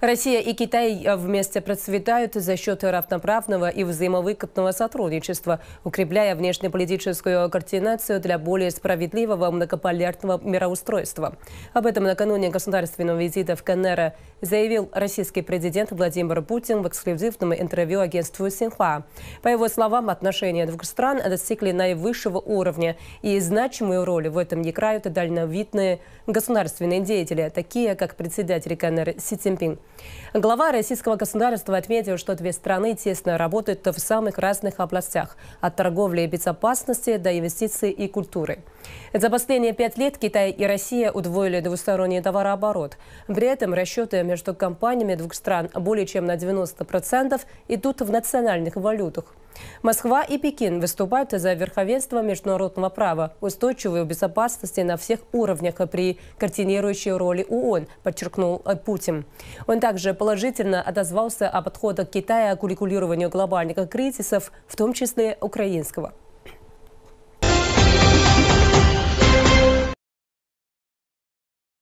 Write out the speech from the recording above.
Россия и Китай э, вместе процветают за счет равноправного и взаимовыгодного сотрудничества, укрепляя внешнеполитическую координацию для более справедливого многополярного мироустройства. Об этом накануне государственного визита в Канера заявил российский президент Владимир Путин в эксклюзивном интервью агентству Синхуа. По его словам, отношения двух стран достигли наивысшего уровня, и значимую роль в этом играют дальновидные государственные деятели, такие как председатель КНР Си Цзиньпин. Глава российского государства отметил, что две страны тесно работают в самых разных областях – от торговли и безопасности до инвестиций и культуры. За последние пять лет Китай и Россия удвоили двусторонний товарооборот. При этом расчеты между компаниями двух стран более чем на 90% идут в национальных валютах. Москва и Пекин выступают за верховенство международного права, устойчивую безопасность на всех уровнях при координирующей роли ООН, подчеркнул э, Путин. Он также положительно отозвался о подходах Китая к урегулированию глобальных кризисов, в том числе украинского.